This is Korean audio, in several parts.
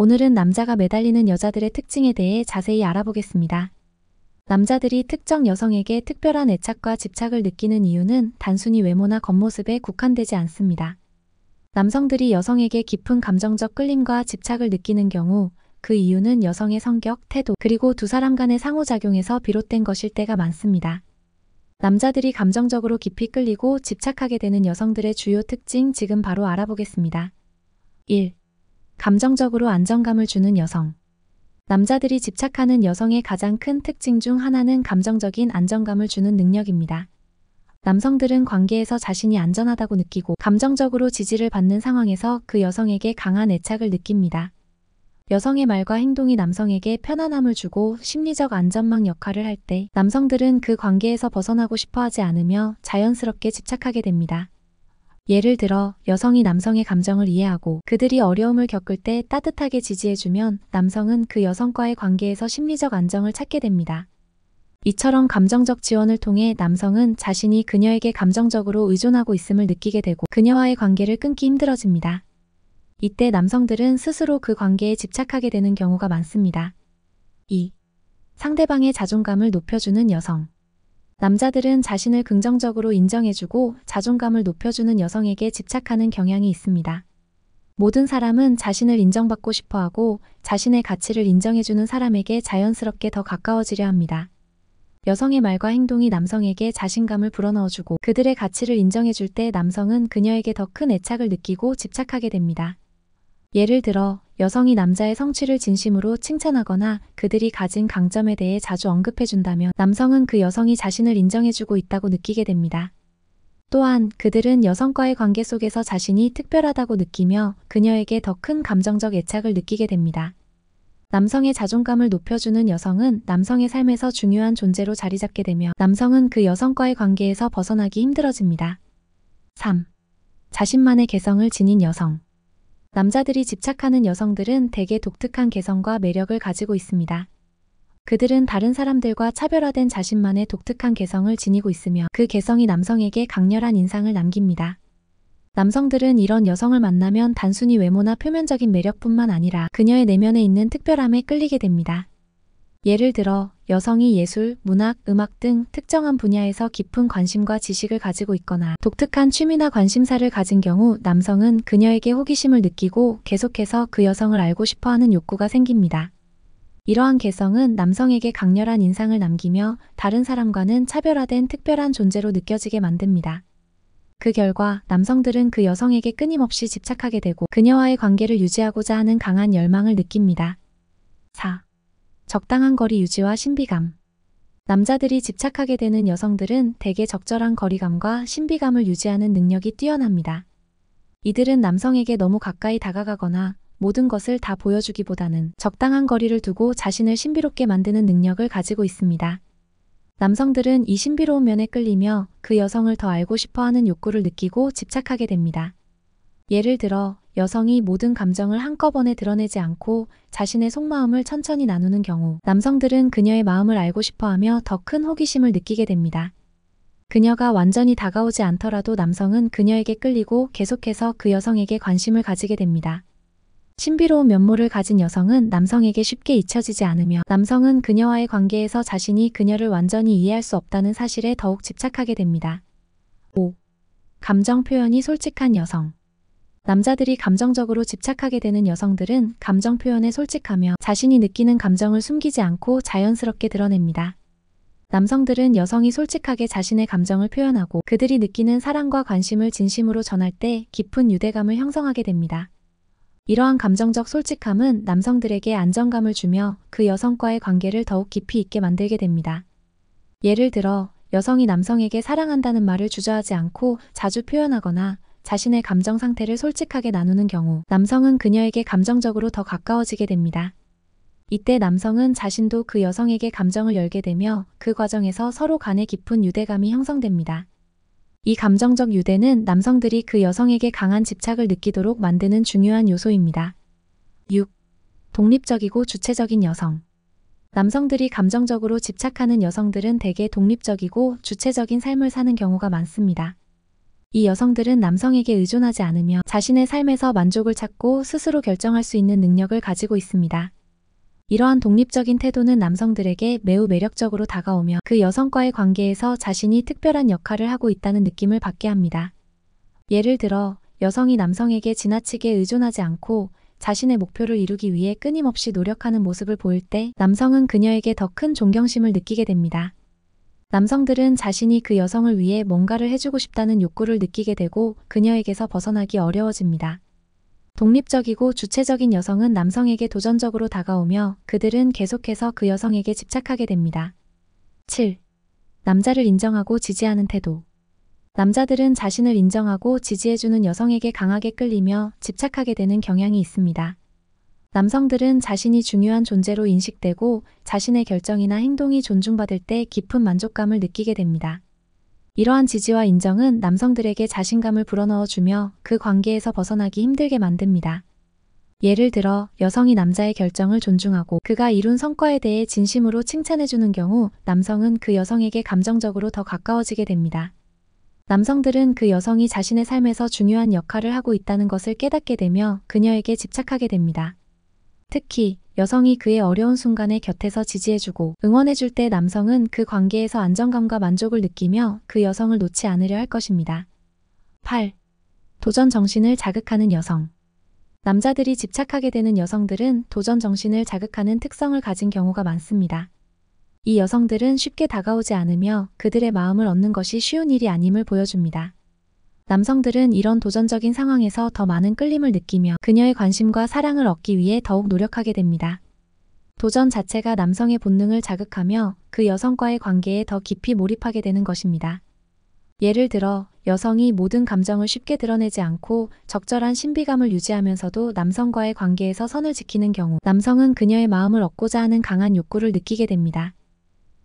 오늘은 남자가 매달리는 여자들의 특징에 대해 자세히 알아보겠습니다. 남자들이 특정 여성에게 특별한 애착과 집착을 느끼는 이유는 단순히 외모나 겉모습에 국한되지 않습니다. 남성들이 여성에게 깊은 감정적 끌림과 집착을 느끼는 경우 그 이유는 여성의 성격, 태도, 그리고 두 사람 간의 상호작용에서 비롯된 것일 때가 많습니다. 남자들이 감정적으로 깊이 끌리고 집착하게 되는 여성들의 주요 특징 지금 바로 알아보겠습니다. 1. 감정적으로 안정감을 주는 여성. 남자들이 집착하는 여성의 가장 큰 특징 중 하나는 감정적인 안정감을 주는 능력입니다. 남성들은 관계에서 자신이 안전하다고 느끼고 감정적으로 지지를 받는 상황에서 그 여성에게 강한 애착을 느낍니다. 여성의 말과 행동이 남성에게 편안함을 주고 심리적 안전망 역할을 할 때 남성들은 그 관계에서 벗어나고 싶어 하지 않으며 자연스럽게 집착하게 됩니다. 예를 들어 여성이 남성의 감정을 이해하고 그들이 어려움을 겪을 때 따뜻하게 지지해주면 남성은 그 여성과의 관계에서 심리적 안정을 찾게 됩니다. 이처럼 감정적 지원을 통해 남성은 자신이 그녀에게 감정적으로 의존하고 있음을 느끼게 되고 그녀와의 관계를 끊기 힘들어집니다. 이때 남성들은 스스로 그 관계에 집착하게 되는 경우가 많습니다. 2. 상대방의 자존감을 높여주는 여성 남자들은 자신을 긍정적으로 인정해주고 자존감을 높여주는 여성에게 집착하는 경향이 있습니다. 모든 사람은 자신을 인정받고 싶어 하고 자신의 가치를 인정해주는 사람에게 자연스럽게 더 가까워지려 합니다. 여성의 말과 행동이 남성에게 자신감을 불어넣어주고 그들의 가치를 인정해줄 때 남성은 그녀에게 더 큰 애착을 느끼고 집착하게 됩니다. 예를 들어 여성이 남자의 성취를 진심으로 칭찬하거나 그들이 가진 강점에 대해 자주 언급해준다면 남성은 그 여성이 자신을 인정해주고 있다고 느끼게 됩니다. 또한 그들은 여성과의 관계 속에서 자신이 특별하다고 느끼며 그녀에게 더 큰 감정적 애착을 느끼게 됩니다. 남성의 자존감을 높여주는 여성은 남성의 삶에서 중요한 존재로 자리 잡게 되며 남성은 그 여성과의 관계에서 벗어나기 힘들어집니다. 3. 자신만의 개성을 지닌 여성 남자들이 집착하는 여성들은 대개 독특한 개성과 매력을 가지고 있습니다. 그들은 다른 사람들과 차별화된 자신만의 독특한 개성을 지니고 있으며 그 개성이 남성에게 강렬한 인상을 남깁니다. 남성들은 이런 여성을 만나면 단순히 외모나 표면적인 매력뿐만 아니라 그녀의 내면에 있는 특별함에 끌리게 됩니다. 예를 들어 여성이 예술, 문학, 음악 등 특정한 분야에서 깊은 관심과 지식을 가지고 있거나 독특한 취미나 관심사를 가진 경우 남성은 그녀에게 호기심을 느끼고 계속해서 그 여성을 알고 싶어 하는 욕구가 생깁니다. 이러한 개성은 남성에게 강렬한 인상을 남기며 다른 사람과는 차별화된 특별한 존재로 느껴지게 만듭니다. 그 결과 남성들은 그 여성에게 끊임없이 집착하게 되고 그녀와의 관계를 유지하고자 하는 강한 열망을 느낍니다. 4. 적당한 거리 유지와 신비감. 남자들이 집착하게 되는 여성들은 대개 적절한 거리감과 신비감을 유지하는 능력이 뛰어납니다. 이들은 남성에게 너무 가까이 다가가거나 모든 것을 다 보여주기보다는 적당한 거리를 두고 자신을 신비롭게 만드는 능력을 가지고 있습니다. 남성들은 이 신비로운 면에 끌리며 그 여성을 더 알고 싶어 하는 욕구를 느끼고 집착하게 됩니다. 예를 들어 여성이 모든 감정을 한꺼번에 드러내지 않고 자신의 속마음을 천천히 나누는 경우 남성들은 그녀의 마음을 알고 싶어하며 더 큰 호기심을 느끼게 됩니다. 그녀가 완전히 다가오지 않더라도 남성은 그녀에게 끌리고 계속해서 그 여성에게 관심을 가지게 됩니다. 신비로운 면모를 가진 여성은 남성에게 쉽게 잊혀지지 않으며 남성은 그녀와의 관계에서 자신이 그녀를 완전히 이해할 수 없다는 사실에 더욱 집착하게 됩니다. 5. 감정 표현이 솔직한 여성 남자들이 감정적으로 집착하게 되는 여성들은 감정 표현에 솔직하며 자신이 느끼는 감정을 숨기지 않고 자연스럽게 드러냅니다. 남성들은 여성이 솔직하게 자신의 감정을 표현하고 그들이 느끼는 사랑과 관심을 진심으로 전할 때 깊은 유대감을 형성하게 됩니다. 이러한 감정적 솔직함은 남성들에게 안정감을 주며 그 여성과의 관계를 더욱 깊이 있게 만들게 됩니다. 예를 들어 여성이 남성에게 사랑한다는 말을 주저하지 않고 자주 표현하거나 자신의 감정 상태를 솔직하게 나누는 경우 남성은 그녀에게 감정적으로 더 가까워지게 됩니다. 이때 남성은 자신도 그 여성에게 감정을 열게 되며 그 과정에서 서로 간에 깊은 유대감이 형성됩니다. 이 감정적 유대는 남성들이 그 여성에게 강한 집착을 느끼도록 만드는 중요한 요소입니다. 6. 독립적이고 주체적인 여성 남성들이 감정적으로 집착하는 여성들은 대개 독립적이고 주체적인 삶을 사는 경우가 많습니다. 이 여성들은 남성에게 의존하지 않으며 자신의 삶에서 만족을 찾고 스스로 결정할 수 있는 능력을 가지고 있습니다. 이러한 독립적인 태도는 남성들에게 매우 매력적으로 다가오며 그 여성과의 관계에서 자신이 특별한 역할을 하고 있다는 느낌을 받게 합니다. 예를 들어 여성이 남성에게 지나치게 의존하지 않고 자신의 목표를 이루기 위해 끊임없이 노력하는 모습을 보일 때 남성은 그녀에게 더 큰 존경심을 느끼게 됩니다. 남성들은 자신이 그 여성을 위해 뭔가를 해주고 싶다는 욕구를 느끼게 되고 그녀에게서 벗어나기 어려워집니다. 독립적이고 주체적인 여성은 남성에게 도전적으로 다가오며 그들은 계속해서 그 여성에게 집착하게 됩니다. 7. 남자를 인정하고 지지하는 태도. 남자들은 자신을 인정하고 지지해주는 여성에게 강하게 끌리며 집착하게 되는 경향이 있습니다. 남성들은 자신이 중요한 존재로 인식되고 자신의 결정이나 행동이 존중받을 때 깊은 만족감을 느끼게 됩니다. 이러한 지지와 인정은 남성들에게 자신감을 불어넣어주며 그 관계에서 벗어나기 힘들게 만듭니다. 예를 들어 여성이 남자의 결정을 존중하고 그가 이룬 성과에 대해 진심으로 칭찬해주는 경우 남성은 그 여성에게 감정적으로 더 가까워지게 됩니다. 남성들은 그 여성이 자신의 삶에서 중요한 역할을 하고 있다는 것을 깨닫게 되며 그녀에게 집착하게 됩니다. 특히 여성이 그의 어려운 순간에 곁에서 지지해주고 응원해줄 때 남성은 그 관계에서 안정감과 만족을 느끼며 그 여성을 놓지 않으려 할 것입니다. 8. 도전 정신을 자극하는 여성 남자들이 집착하게 되는 여성들은 도전 정신을 자극하는 특성을 가진 경우가 많습니다. 이 여성들은 쉽게 다가오지 않으며 그들의 마음을 얻는 것이 쉬운 일이 아님을 보여줍니다. 남성들은 이런 도전적인 상황에서 더 많은 끌림을 느끼며 그녀의 관심과 사랑을 얻기 위해 더욱 노력하게 됩니다. 도전 자체가 남성의 본능을 자극하며 그 여성과의 관계에 더 깊이 몰입하게 되는 것입니다. 예를 들어 여성이 모든 감정을 쉽게 드러내지 않고 적절한 신비감을 유지하면서도 남성과의 관계에서 선을 지키는 경우 남성은 그녀의 마음을 얻고자 하는 강한 욕구를 느끼게 됩니다.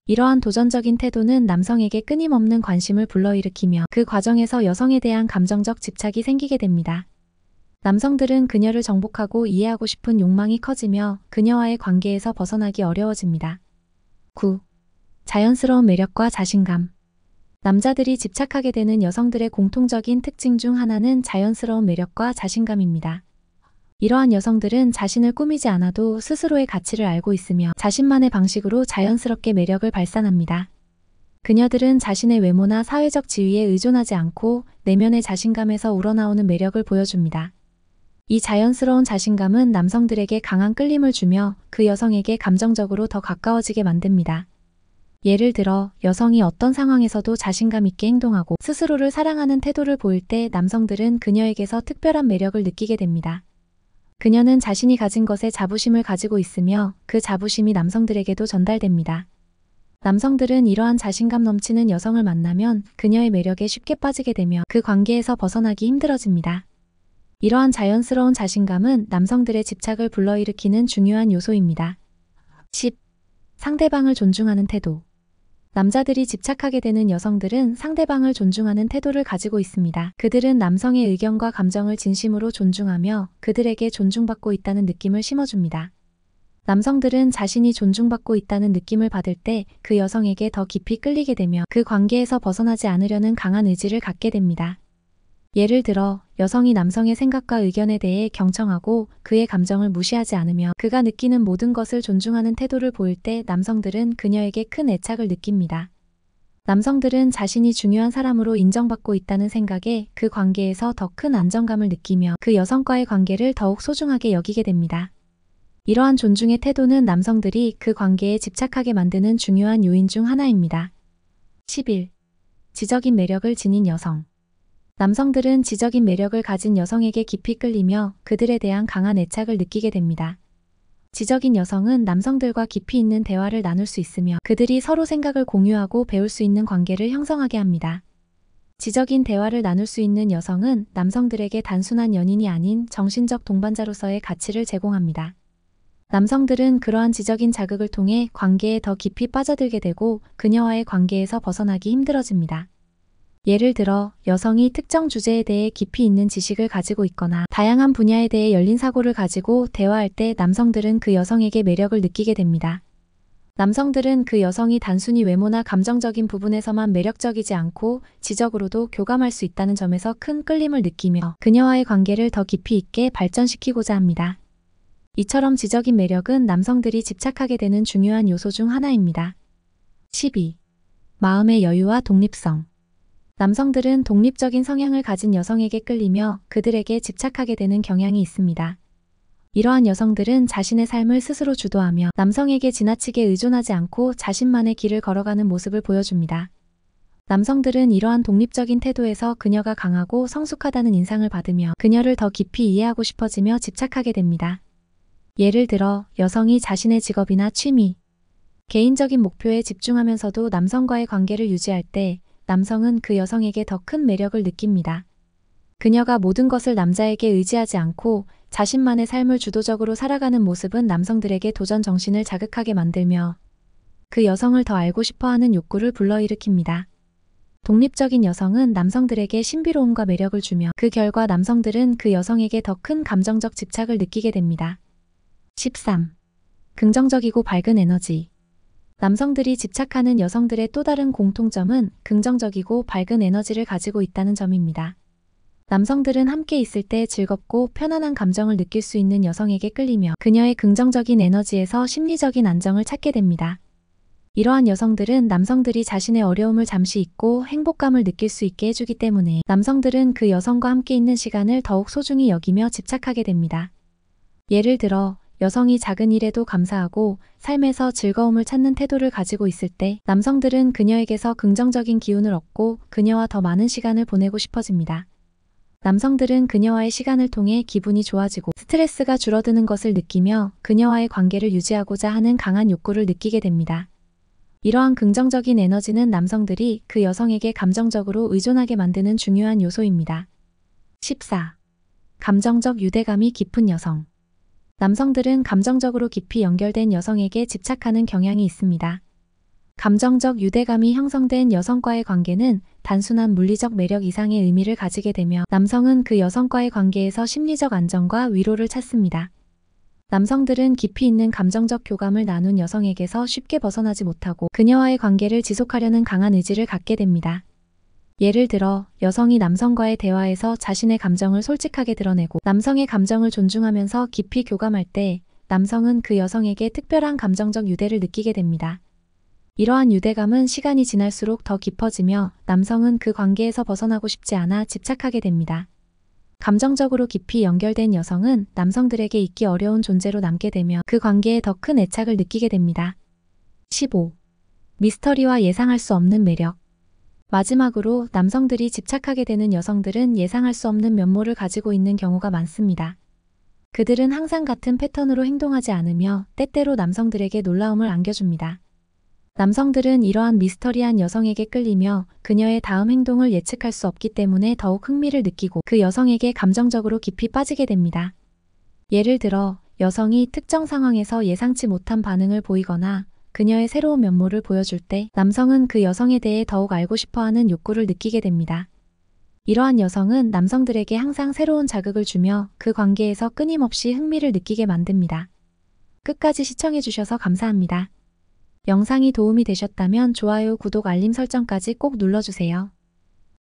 이러한 도전적인 태도는 남성에게 끊임없는 관심을 불러일으키며 그 과정에서 여성에 대한 감정적 집착이 생기게 됩니다. 남성들은 그녀를 정복하고 이해하고 싶은 욕망이 커지며 그녀와의 관계에서 벗어나기 어려워집니다. 9. 자연스러운 매력과 자신감 남자들이 집착하게 되는 여성들의 공통적인 특징 중 하나는 자연스러운 매력과 자신감입니다. 이러한 여성들은 자신을 꾸미지 않아도 스스로의 가치를 알고 있으며 자신만의 방식으로 자연스럽게 매력을 발산합니다. 그녀들은 자신의 외모나 사회적 지위에 의존하지 않고 내면의 자신감에서 우러나오는 매력을 보여줍니다. 이 자연스러운 자신감은 남성들에게 강한 끌림을 주며 그 여성에게 감정적으로 더 가까워지게 만듭니다. 예를 들어 여성이 어떤 상황에서도 자신감 있게 행동하고 스스로를 사랑하는 태도를 보일 때 남성들은 그녀에게서 특별한 매력을 느끼게 됩니다. 그녀는 자신이 가진 것에 자부심을 가지고 있으며 그 자부심이 남성들에게도 전달됩니다. 남성들은 이러한 자신감 넘치는 여성을 만나면 그녀의 매력에 쉽게 빠지게 되며 그 관계에서 벗어나기 힘들어집니다. 이러한 자연스러운 자신감은 남성들의 집착을 불러일으키는 중요한 요소입니다. 10. 상대방을 존중하는 태도 남자들이 집착하게 되는 여성들은 상대방을 존중하는 태도를 가지고 있습니다. 그들은 남성의 의견과 감정을 진심으로 존중하며 그들에게 존중받고 있다는 느낌을 심어줍니다. 남성들은 자신이 존중받고 있다는 느낌을 받을 때 그 여성에게 더 깊이 끌리게 되며 그 관계에서 벗어나지 않으려는 강한 의지를 갖게 됩니다. 예를 들어 여성이 남성의 생각과 의견에 대해 경청하고 그의 감정을 무시하지 않으며 그가 느끼는 모든 것을 존중하는 태도를 보일 때 남성들은 그녀에게 큰 애착을 느낍니다. 남성들은 자신이 중요한 사람으로 인정받고 있다는 생각에 그 관계에서 더 큰 안정감을 느끼며 그 여성과의 관계를 더욱 소중하게 여기게 됩니다. 이러한 존중의 태도는 남성들이 그 관계에 집착하게 만드는 중요한 요인 중 하나입니다. 11. 지적인 매력을 지닌 여성 남성들은 지적인 매력을 가진 여성에게 깊이 끌리며 그들에 대한 강한 애착을 느끼게 됩니다. 지적인 여성은 남성들과 깊이 있는 대화를 나눌 수 있으며 그들이 서로 생각을 공유하고 배울 수 있는 관계를 형성하게 합니다. 지적인 대화를 나눌 수 있는 여성은 남성들에게 단순한 연인이 아닌 정신적 동반자로서의 가치를 제공합니다. 남성들은 그러한 지적인 자극을 통해 관계에 더 깊이 빠져들게 되고 그녀와의 관계에서 벗어나기 힘들어집니다. 예를 들어 여성이 특정 주제에 대해 깊이 있는 지식을 가지고 있거나 다양한 분야에 대해 열린 사고를 가지고 대화할 때 남성들은 그 여성에게 매력을 느끼게 됩니다. 남성들은 그 여성이 단순히 외모나 감정적인 부분에서만 매력적이지 않고 지적으로도 교감할 수 있다는 점에서 큰 끌림을 느끼며 그녀와의 관계를 더 깊이 있게 발전시키고자 합니다. 이처럼 지적인 매력은 남성들이 집착하게 되는 중요한 요소 중 하나입니다. 12. 마음의 여유와 독립성 남성들은 독립적인 성향을 가진 여성에게 끌리며 그들에게 집착하게 되는 경향이 있습니다. 이러한 여성들은 자신의 삶을 스스로 주도하며 남성에게 지나치게 의존하지 않고 자신만의 길을 걸어가는 모습을 보여줍니다. 남성들은 이러한 독립적인 태도에서 그녀가 강하고 성숙하다는 인상을 받으며 그녀를 더 깊이 이해하고 싶어지며 집착하게 됩니다. 예를 들어 여성이 자신의 직업이나 취미, 개인적인 목표에 집중하면서도 남성과의 관계를 유지할 때 남성은 그 여성에게 더 큰 매력을 느낍니다. 그녀가 모든 것을 남자에게 의지하지 않고 자신만의 삶을 주도적으로 살아가는 모습은 남성들에게 도전 정신을 자극하게 만들며 그 여성을 더 알고 싶어 하는 욕구를 불러일으킵니다. 독립적인 여성은 남성들에게 신비로움과 매력을 주며 그 결과 남성들은 그 여성에게 더 큰 감정적 집착을 느끼게 됩니다. 13. 긍정적이고 밝은 에너지 남성들이 집착하는 여성들의 또 다른 공통점은 긍정적이고 밝은 에너지를 가지고 있다는 점입니다. 남성들은 함께 있을 때 즐겁고 편안한 감정을 느낄 수 있는 여성에게 끌리며 그녀의 긍정적인 에너지에서 심리적인 안정을 찾게 됩니다. 이러한 여성들은 남성들이 자신의 어려움을 잠시 잊고 행복감을 느낄 수 있게 해주기 때문에 남성들은 그 여성과 함께 있는 시간을 더욱 소중히 여기며 집착하게 됩니다. 예를 들어 여성이 작은 일에도 감사하고 삶에서 즐거움을 찾는 태도를 가지고 있을 때 남성들은 그녀에게서 긍정적인 기운을 얻고 그녀와 더 많은 시간을 보내고 싶어집니다. 남성들은 그녀와의 시간을 통해 기분이 좋아지고 스트레스가 줄어드는 것을 느끼며 그녀와의 관계를 유지하고자 하는 강한 욕구를 느끼게 됩니다. 이러한 긍정적인 에너지는 남성들이 그 여성에게 감정적으로 의존하게 만드는 중요한 요소입니다. 14. 감정적 유대감이 깊은 여성 남성들은 감정적으로 깊이 연결된 여성에게 집착하는 경향이 있습니다. 감정적 유대감이 형성된 여성과의 관계는 단순한 물리적 매력 이상의 의미를 가지게 되며 남성은 그 여성과의 관계에서 심리적 안정과 위로를 찾습니다. 남성들은 깊이 있는 감정적 교감을 나눈 여성에게서 쉽게 벗어나지 못하고 그녀와의 관계를 지속하려는 강한 의지를 갖게 됩니다. 예를 들어 여성이 남성과의 대화에서 자신의 감정을 솔직하게 드러내고 남성의 감정을 존중하면서 깊이 교감할 때 남성은 그 여성에게 특별한 감정적 유대를 느끼게 됩니다. 이러한 유대감은 시간이 지날수록 더 깊어지며 남성은 그 관계에서 벗어나고 싶지 않아 집착하게 됩니다. 감정적으로 깊이 연결된 여성은 남성들에게 있기 어려운 존재로 남게 되며 그 관계에 더 큰 애착을 느끼게 됩니다. 15. 미스터리와 예상할 수 없는 매력 마지막으로 남성들이 집착하게 되는 여성들은 예상할 수 없는 면모를 가지고 있는 경우가 많습니다. 그들은 항상 같은 패턴으로 행동하지 않으며 때때로 남성들에게 놀라움을 안겨줍니다. 남성들은 이러한 미스터리한 여성에게 끌리며 그녀의 다음 행동을 예측할 수 없기 때문에 더욱 흥미를 느끼고 그 여성에게 감정적으로 깊이 빠지게 됩니다. 예를 들어 여성이 특정 상황에서 예상치 못한 반응을 보이거나 그녀의 새로운 면모를 보여줄 때 남성은 그 여성에 대해 더욱 알고 싶어하는 욕구를 느끼게 됩니다. 이러한 여성은 남성들에게 항상 새로운 자극을 주며 그 관계에서 끊임없이 흥미를 느끼게 만듭니다. 끝까지 시청해주셔서 감사합니다. 영상이 도움이 되셨다면 좋아요, 구독, 알림 설정까지 꼭 눌러주세요.